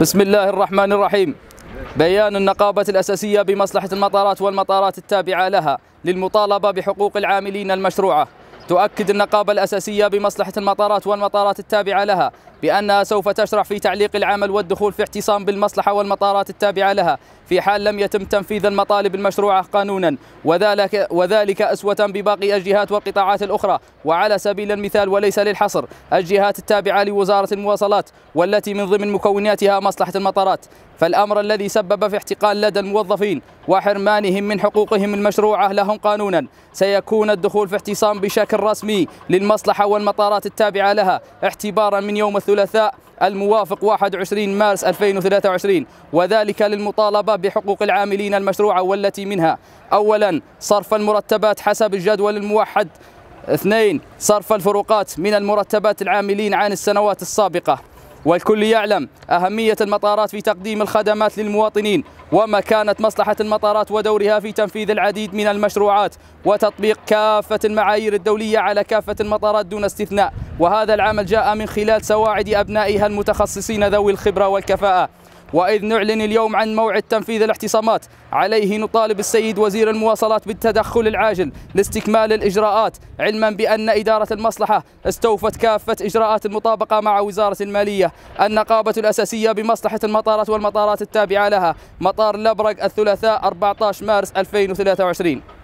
بسم الله الرحمن الرحيم بيان النقابة الأساسية بمصلحة المطارات والمطارات التابعة لها للمطالبة بحقوق العاملين المشروعة تؤكد النقابة الأساسية بمصلحة المطارات والمطارات التابعة لها بأنها سوف تشرع في تعليق العمل والدخول في اعتصام بالمصلحة والمطارات التابعة لها في حال لم يتم تنفيذ المطالب المشروعة قانونا وذلك, وذلك أسوة بباقي الجهات والقطاعات الأخرى وعلى سبيل المثال وليس للحصر الجهات التابعة لوزارة المواصلات والتي من ضمن مكوناتها مصلحة المطارات فالأمر الذي سبب في احتقال لدى الموظفين وحرمانهم من حقوقهم المشروعة لهم قانونا سيكون الدخول في اعتصام بشكل بشكل رسمي للمصلحة والمطارات التابعة لها اعتبارا من يوم الثلاثاء الموافق 21 مارس 2023 وذلك للمطالبة بحقوق العاملين المشروعة والتي منها أولا صرف المرتبات حسب الجدول الموحد اثنين صرف الفروقات من المرتبات العاملين عن السنوات السابقة والكل يعلم أهمية المطارات في تقديم الخدمات للمواطنين ومكانة مصلحة المطارات ودورها في تنفيذ العديد من المشروعات وتطبيق كافة المعايير الدولية على كافة المطارات دون استثناء وهذا العمل جاء من خلال سواعد أبنائها المتخصصين ذوي الخبرة والكفاءة وإذ نعلن اليوم عن موعد تنفيذ الاعتصامات عليه نطالب السيد وزير المواصلات بالتدخل العاجل لاستكمال الإجراءات علما بأن إدارة المصلحة استوفت كافة إجراءات المطابقة مع وزارة المالية النقابة الأساسية بمصلحة المطارات والمطارات التابعة لها مطار لبرق الثلاثاء 14 مارس 2023